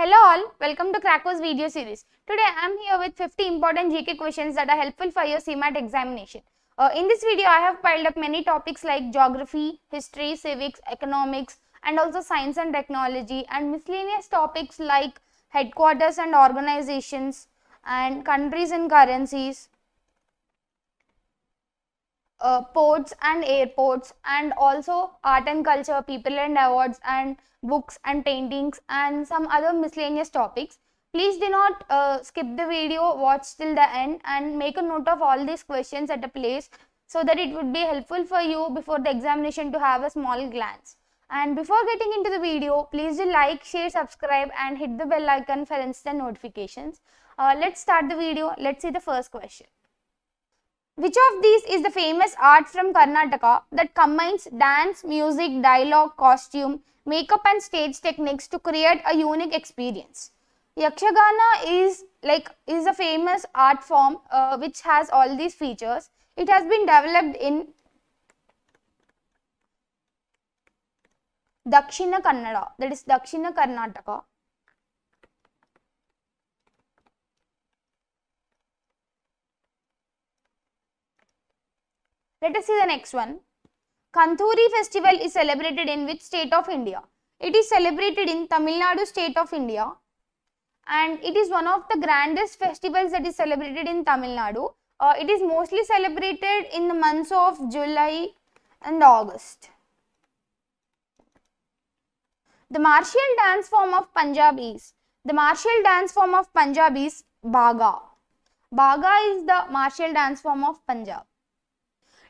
Hello all, welcome to Krakow's video series. Today I am here with 50 important GK questions that are helpful for your CMAT examination. Uh, in this video I have piled up many topics like geography, history, civics, economics and also science and technology and miscellaneous topics like headquarters and organizations and countries and currencies uh, ports and airports and also art and culture, people and awards and books and paintings and some other miscellaneous topics. Please do not uh, skip the video, watch till the end and make a note of all these questions at a place so that it would be helpful for you before the examination to have a small glance. And before getting into the video, please do like, share, subscribe and hit the bell icon for instant notifications. Uh, let's start the video. Let's see the first question. Which of these is the famous art from Karnataka that combines dance, music, dialogue, costume, makeup and stage techniques to create a unique experience? Yakshagana is like is a famous art form uh, which has all these features. It has been developed in Dakshina Kannada that is Dakshina Karnataka Let us see the next one. Kanthuri festival is celebrated in which state of India? It is celebrated in Tamil Nadu state of India and it is one of the grandest festivals that is celebrated in Tamil Nadu. Uh, it is mostly celebrated in the months of July and August. The martial dance form of Punjab is, the martial dance form of Punjab is Bhaga. Bhaga is the martial dance form of Punjab.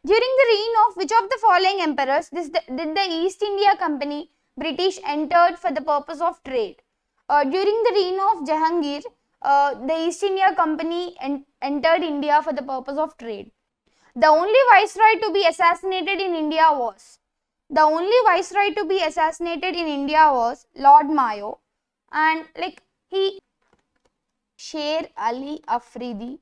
During the reign of which of the following emperors this, did the East India Company British entered for the purpose of trade? Uh, during the reign of Jahangir, uh, the East India Company en entered India for the purpose of trade. The only viceroy to be assassinated in India was the only viceroy to be assassinated in India was Lord Mayo and like he Sher Ali Afridi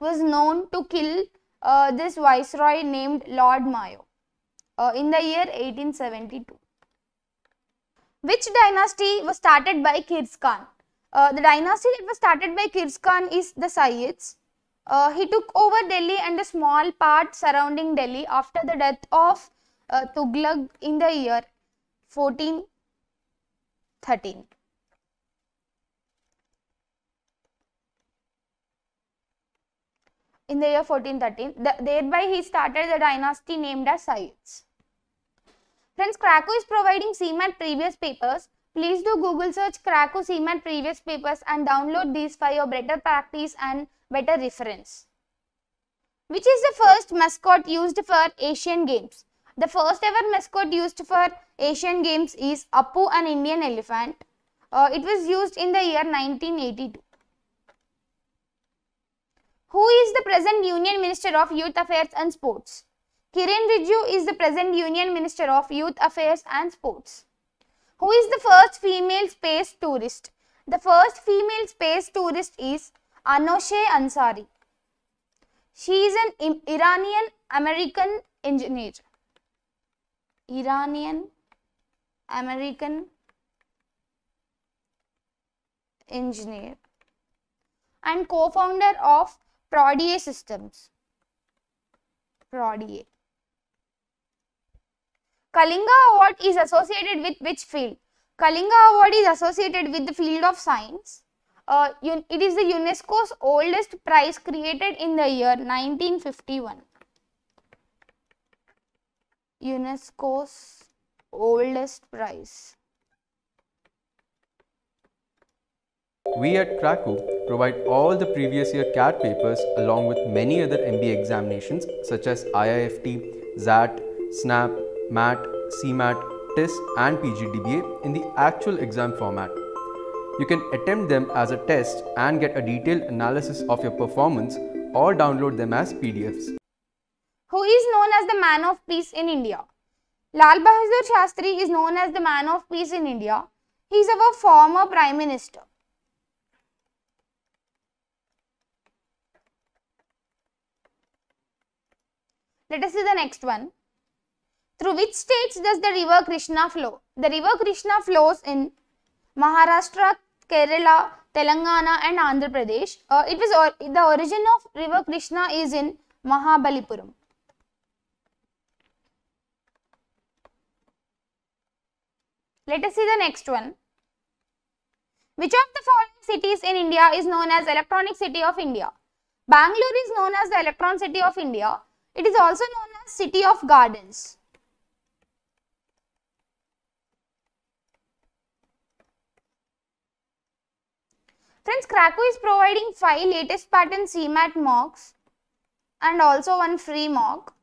was known to kill uh, this viceroy named Lord Mayo uh, in the year 1872. Which dynasty was started by Kirz Khan? Uh, the dynasty that was started by Kirz Khan is the Sayyids. Uh, he took over Delhi and a small part surrounding Delhi after the death of uh, Tughlaq in the year 1413. in the year 1413. The, thereby he started the dynasty named as Sayeds. Friends, Krakow is providing CMAT previous papers. Please do Google search Krakow CMAT previous papers and download these for your better practice and better reference. Which is the first mascot used for Asian Games? The first ever mascot used for Asian Games is Appu, an Indian elephant. Uh, it was used in the year 1982. Who is the present Union Minister of Youth Affairs and Sports? Kiran Riju is the present Union Minister of Youth Affairs and Sports. Who is the first female space tourist? The first female space tourist is Anoshe Ansari. She is an Iranian American engineer. Iranian American engineer and co-founder of Prodea systems. Prodea. Kalinga Award is associated with which field? Kalinga Award is associated with the field of science. Uh, it is the UNESCO's oldest prize created in the year 1951. UNESCO's oldest prize. We at Krakow provide all the previous year CAT papers along with many other MBA examinations such as IIFT, ZAT, SNAP, MAT, CMAT, TIS and PGDBA in the actual exam format. You can attempt them as a test and get a detailed analysis of your performance or download them as PDFs. Who is known as the man of peace in India? Lal Bahadur Shastri is known as the man of peace in India. He is our former prime minister. Let us see the next one. Through which states does the river Krishna flow? The river Krishna flows in Maharashtra, Kerala, Telangana and Andhra Pradesh. Uh, it was or, the origin of river Krishna is in Mahabalipuram. Let us see the next one. Which of the following cities in India is known as Electronic City of India? Bangalore is known as the Electron City of India. It is also known as City of Gardens. Friends, Krakow is providing 5 latest pattern CMAT mocks and also one free mock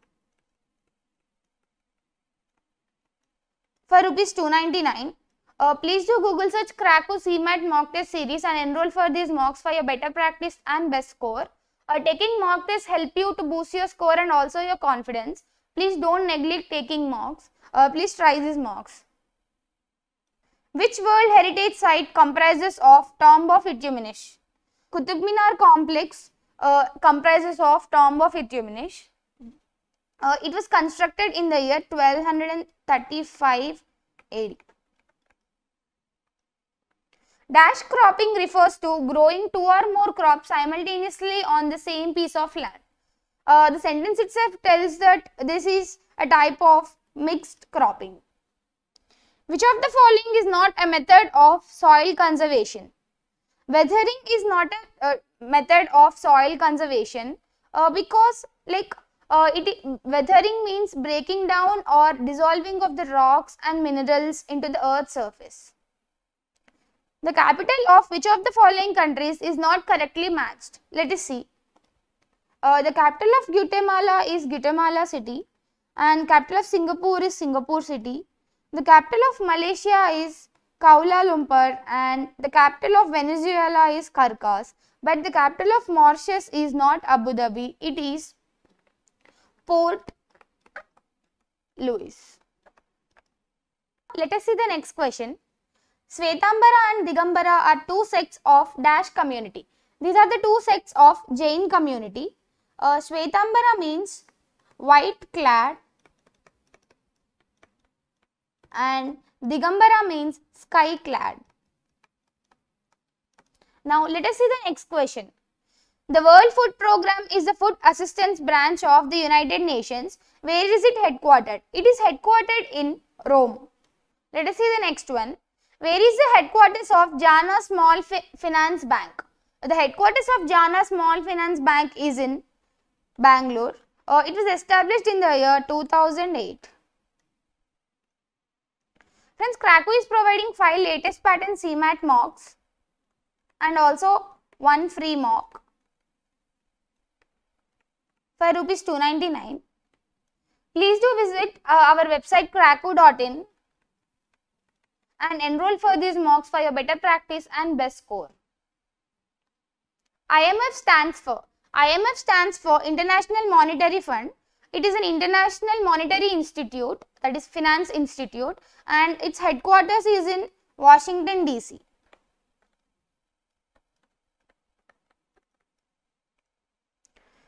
for rupees 299. Uh, please do Google search Krakow CMAT mock test series and enroll for these mocks for your better practice and best score. Uh, taking mock tests help you to boost your score and also your confidence. Please don't neglect taking mocks. Uh, please try these mocks. Which World Heritage Site comprises of Tomb of Idjuminish? Qutub Minar complex uh, comprises of Tomb of Idjuminish. Uh, it was constructed in the year 1235 AD. Dash cropping refers to growing two or more crops simultaneously on the same piece of land. Uh, the sentence itself tells that this is a type of mixed cropping. Which of the following is not a method of soil conservation? Weathering is not a uh, method of soil conservation uh, because like uh, it, weathering means breaking down or dissolving of the rocks and minerals into the earth's surface. The capital of which of the following countries is not correctly matched? Let us see. Uh, the capital of Guatemala is Guatemala City and capital of Singapore is Singapore City. The capital of Malaysia is Kuala Lumpur and the capital of Venezuela is Caracas. But the capital of Mauritius is not Abu Dhabi, it is Port Louis. Let us see the next question. Svetambara and Digambara are two sects of Dash community. These are the two sects of Jain community. Uh, Svetambara means white clad and Digambara means sky clad. Now let us see the next question. The World Food Program is the food assistance branch of the United Nations. Where is it headquartered? It is headquartered in Rome. Let us see the next one. Where is the headquarters of Jana Small Finance Bank? The headquarters of Jana Small Finance Bank is in Bangalore. Uh, it was established in the year 2008. Friends, Krakow is providing 5 latest pattern CMAT mocks and also 1 free mock for rupees 299. Please do visit uh, our website krakow.in and enroll for these mocks for your better practice and best score. IMF stands for IMF stands for International Monetary Fund. It is an international monetary institute that is finance institute and its headquarters is in Washington DC.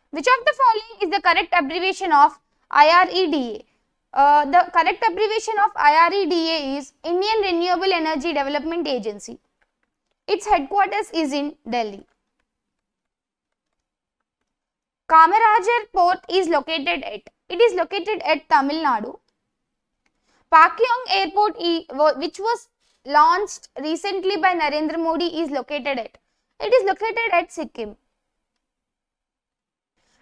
Which of the following is the correct abbreviation of IREDA? Uh, the correct abbreviation of IREDA is Indian Renewable Energy Development Agency. Its headquarters is in Delhi. Kamarajar port is located at, it is located at Tamil Nadu. Pakyong airport which was launched recently by Narendra Modi is located at, it is located at Sikkim.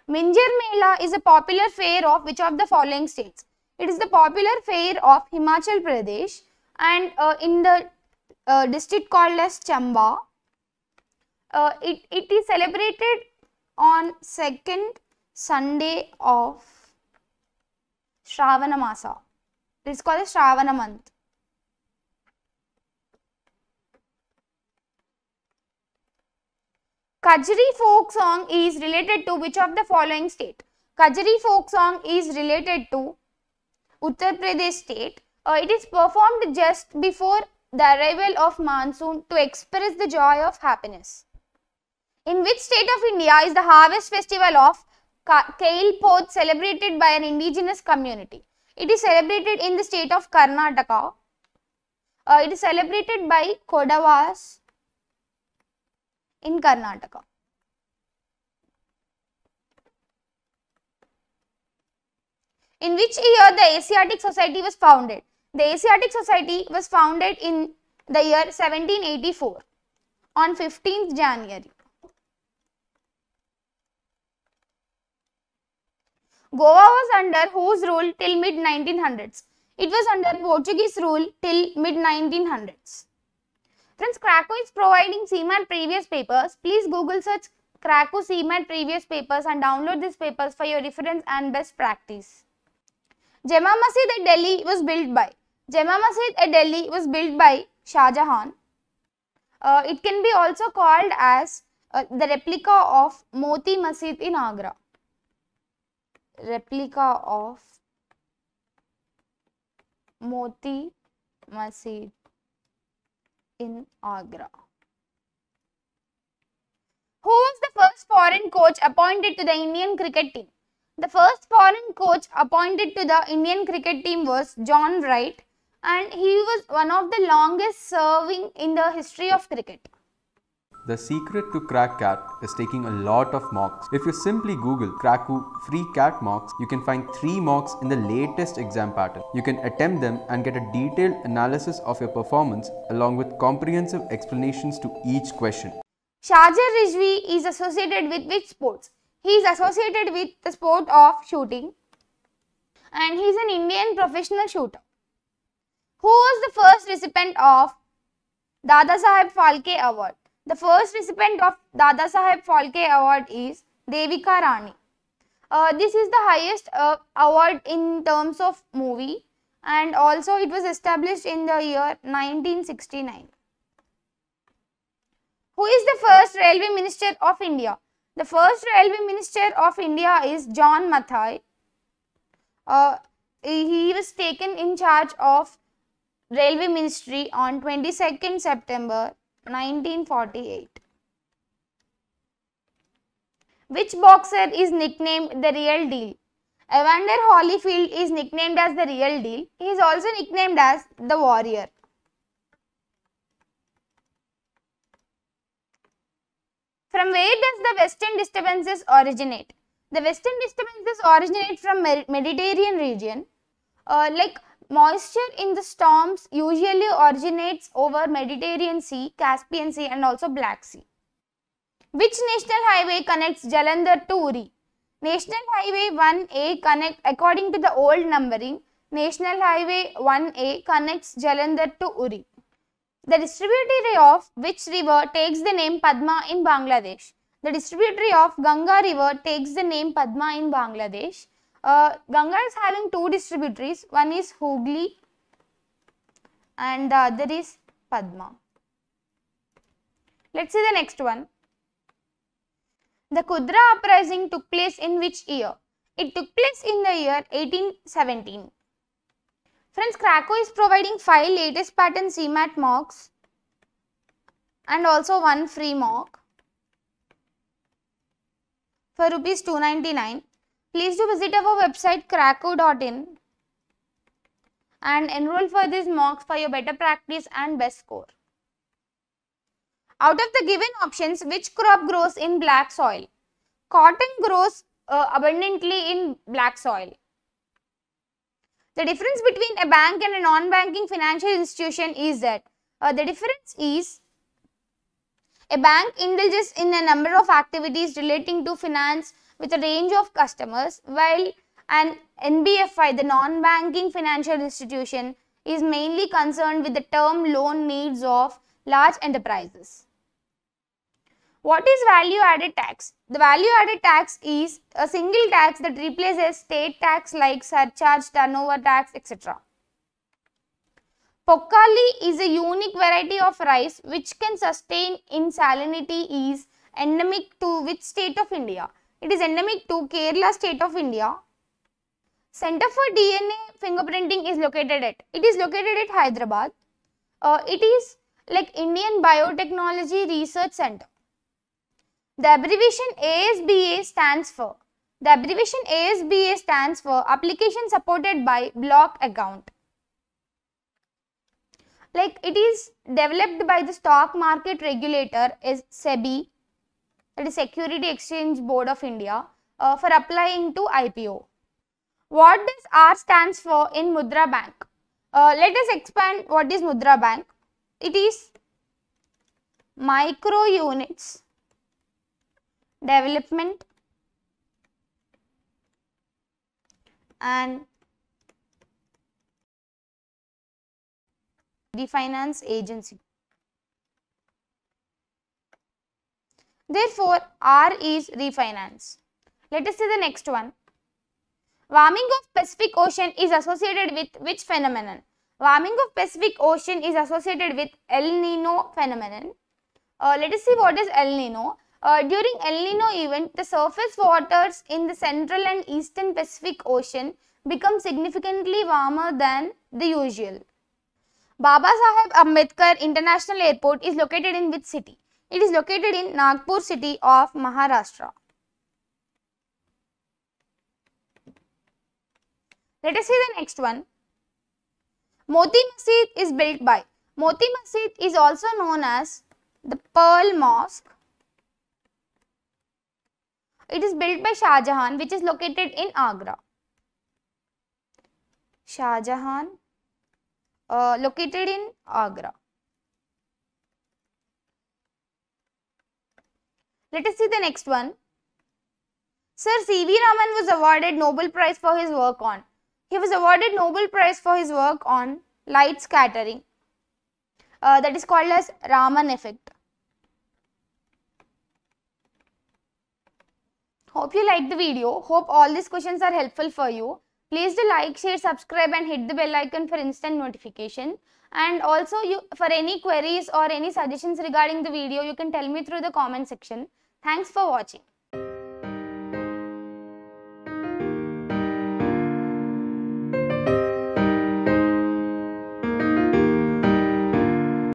Minjir Mela is a popular fair of which of the following states? It is the popular fair of Himachal Pradesh and uh, in the uh, district called as Chamba. Uh, it, it is celebrated on second Sunday of Shravana Masa. It is called as Shravana month. Kajri folk song is related to which of the following state? Kajri folk song is related to Uttar Pradesh state. Uh, it is performed just before the arrival of monsoon to express the joy of happiness. In which state of India is the harvest festival of Kail celebrated by an indigenous community? It is celebrated in the state of Karnataka. Uh, it is celebrated by Kodavas in Karnataka. In which year the Asiatic Society was founded? The Asiatic Society was founded in the year 1784 on 15th January. Goa was under whose rule till mid 1900s? It was under Portuguese rule till mid 1900s. Friends, Krakow is providing CMAT previous papers. Please Google search Krakow CMAT previous papers and download these papers for your reference and best practice. Jama Masjid at Delhi was built by Jama Masjid at Delhi was built by Shah Jahan. Uh, it can be also called as uh, the replica of Moti Masjid in Agra. Replica of Moti Masjid in Agra. Who was the first foreign coach appointed to the Indian cricket team? The first foreign coach appointed to the Indian cricket team was John Wright and he was one of the longest serving in the history of cricket. The secret to crack cat is taking a lot of mocks. If you simply Google cracku free cat mocks, you can find three mocks in the latest exam pattern. You can attempt them and get a detailed analysis of your performance along with comprehensive explanations to each question. Sharjah Rizvi is associated with which sports? He is associated with the sport of shooting and he is an Indian professional shooter. Who was the first recipient of Dada Sahib Phalke Award? The first recipient of Dada Sahib Phalke Award is Devika Rani. Uh, this is the highest uh, award in terms of movie and also it was established in the year 1969. Who is the first railway minister of India? The first railway minister of India is John Mathai. Uh, he was taken in charge of railway ministry on 22nd September 1948. Which boxer is nicknamed the real deal? Evander Holyfield is nicknamed as the real deal. He is also nicknamed as the warrior. From where does the western disturbances originate? The western disturbances originate from Mediterranean region. Uh, like moisture in the storms usually originates over Mediterranean Sea, Caspian Sea and also Black Sea. Which national highway connects Jalandhar to Uri? National Highway 1A connect according to the old numbering, National Highway 1A connects Jalandhar to Uri. The distributary of which river takes the name Padma in Bangladesh? The distributary of Ganga river takes the name Padma in Bangladesh. Uh, Ganga is having two distributaries. One is Hooghly and the other is Padma. Let's see the next one. The Kudra uprising took place in which year? It took place in the year 1817. Friends, Krakow is providing 5 latest pattern CMAT mocks and also one free mock for rupees 299. Please do visit our website krakow.in and enroll for these mocks for your better practice and best score. Out of the given options, which crop grows in black soil? Cotton grows uh, abundantly in black soil. The difference between a bank and a non-banking financial institution is that uh, the difference is a bank indulges in a number of activities relating to finance with a range of customers while an NBFI, the non-banking financial institution, is mainly concerned with the term loan needs of large enterprises. What is value added tax? The value added tax is a single tax that replaces state tax like surcharge, turnover tax, etc. Pokali is a unique variety of rice which can sustain in salinity is endemic to which state of India? It is endemic to Kerala state of India. Center for DNA fingerprinting is located at, it is located at Hyderabad. Uh, it is like Indian Biotechnology Research Center. The abbreviation ASBA stands for the abbreviation ASBA stands for application supported by block account. Like it is developed by the stock market regulator is SEBI that is Security Exchange Board of India uh, for applying to IPO. What does R stands for in Mudra Bank? Uh, let us expand what is Mudra Bank. It is micro units development and refinance agency. Therefore, R is refinance. Let us see the next one. Warming of Pacific Ocean is associated with which phenomenon? Warming of Pacific Ocean is associated with El Nino phenomenon. Uh, let us see what is El Nino. Uh, during El Nino event, the surface waters in the central and eastern Pacific Ocean become significantly warmer than the usual. Baba Sahib Ambedkar International Airport is located in which city? It is located in Nagpur city of Maharashtra. Let us see the next one. Moti Masjid is built by. Moti Masjid is also known as the Pearl Mosque it is built by Shah Jahan which is located in Agra. Shah Jahan uh, located in Agra. Let us see the next one. Sir C.V. Raman was awarded Nobel Prize for his work on. He was awarded Nobel Prize for his work on light scattering. Uh, that is called as Raman effect. Hope you liked the video. Hope all these questions are helpful for you. Please do like, share, subscribe and hit the bell icon for instant notification. And also you, for any queries or any suggestions regarding the video, you can tell me through the comment section. Thanks for watching.